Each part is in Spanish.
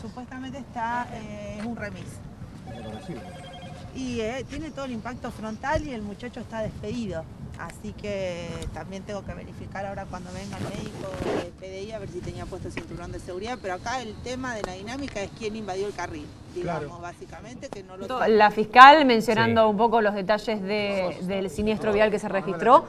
supuestamente está, en eh, un remis. Y eh, tiene todo el impacto frontal y el muchacho está despedido. Así que también tengo que verificar ahora cuando venga el médico de PDI a ver si tenía puesto el cinturón de seguridad. Pero acá el tema de la dinámica es quién invadió el carril. Digamos, básicamente que no lo... La fiscal mencionando un poco los detalles del siniestro vial que se registró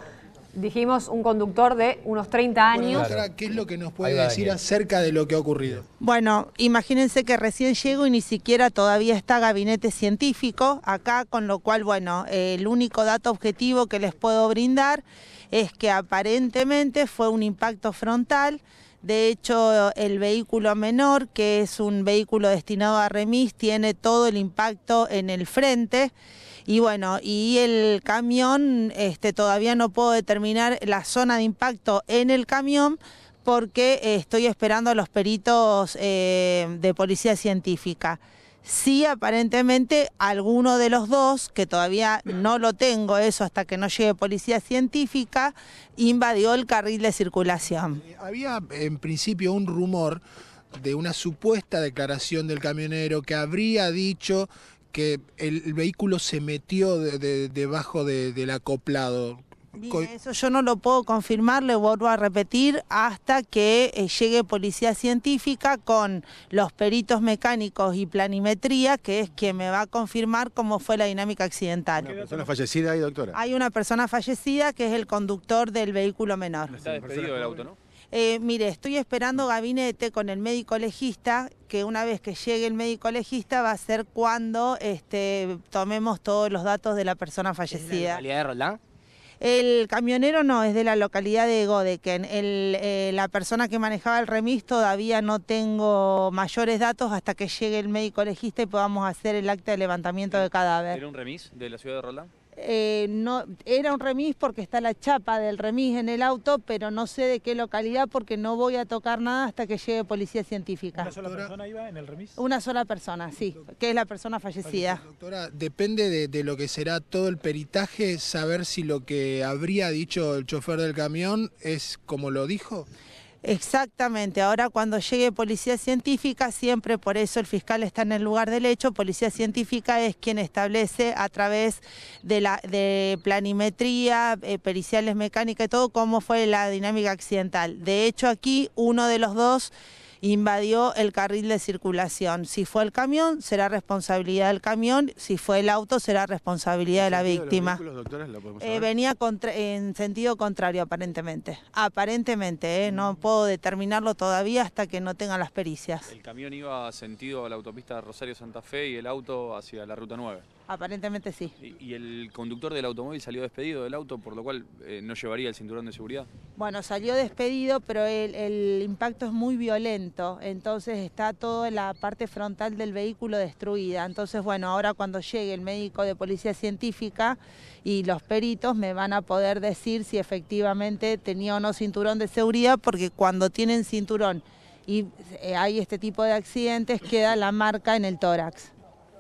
dijimos, un conductor de unos 30 años. ¿Qué es lo que nos puede decir acerca de lo que ha ocurrido? Bueno, imagínense que recién llego y ni siquiera todavía está gabinete científico acá, con lo cual, bueno, el único dato objetivo que les puedo brindar es que aparentemente fue un impacto frontal. De hecho, el vehículo menor, que es un vehículo destinado a remis, tiene todo el impacto en el frente. Y bueno, y el camión, este, todavía no puedo determinar la zona de impacto en el camión porque estoy esperando a los peritos eh, de policía científica. Sí, aparentemente alguno de los dos, que todavía no lo tengo eso hasta que no llegue policía científica, invadió el carril de circulación. Eh, había en principio un rumor de una supuesta declaración del camionero que habría dicho que el, vehículo se metió debajo del acoplado eso yo no lo puedo confirmar, le vuelvo a repetir, hasta que eh, llegue policía científica con los peritos mecánicos y planimetría, que es quien me va a confirmar cómo fue la dinámica accidental. ¿Una persona fallecida ahí, doctora? Hay una persona fallecida que es el conductor del vehículo menor. Está despedido del auto, ¿no? Eh, mire, estoy esperando gabinete con el médico legista, que una vez que llegue el médico legista va a ser cuando este, tomemos todos los datos de la persona fallecida. ¿Es la de Roldán? El camionero no, es de la localidad de Godeken. Eh, la persona que manejaba el remis todavía no tengo mayores datos hasta que llegue el médico legista y podamos hacer el acta de levantamiento de cadáver. ¿Era un remis de la ciudad de Roland? Eh, no, era un remis porque está la chapa del remis en el auto, pero no sé de qué localidad porque no voy a tocar nada hasta que llegue policía científica. ¿Una sola persona iba en el remis? Una sola persona, sí, que es la persona fallecida. Doctora, depende de, de lo que será todo el peritaje, saber si lo que habría dicho el chofer del camión es como lo dijo. Exactamente, ahora cuando llegue policía científica, siempre por eso el fiscal está en el lugar del hecho, policía científica es quien establece a través de, la, de planimetría, eh, periciales mecánica y todo cómo fue la dinámica accidental. De hecho aquí uno de los dos invadió el carril de circulación. Si fue el camión, será responsabilidad del camión, si fue el auto, será responsabilidad de la víctima. Eh, venía en sentido contrario, aparentemente. Aparentemente, eh, no mm. puedo determinarlo todavía hasta que no tengan las pericias. El camión iba sentido a la autopista Rosario-Santa Fe y el auto hacia la Ruta 9. Aparentemente sí. ¿Y el conductor del automóvil salió despedido del auto, por lo cual eh, no llevaría el cinturón de seguridad? Bueno, salió despedido, pero el, impacto es muy violento, entonces está toda la parte frontal del vehículo destruida. Entonces, bueno, ahora cuando llegue el médico de policía científica y los peritos me van a poder decir si efectivamente tenía o no cinturón de seguridad, porque cuando tienen cinturón y eh, hay este tipo de accidentes queda la marca en el tórax.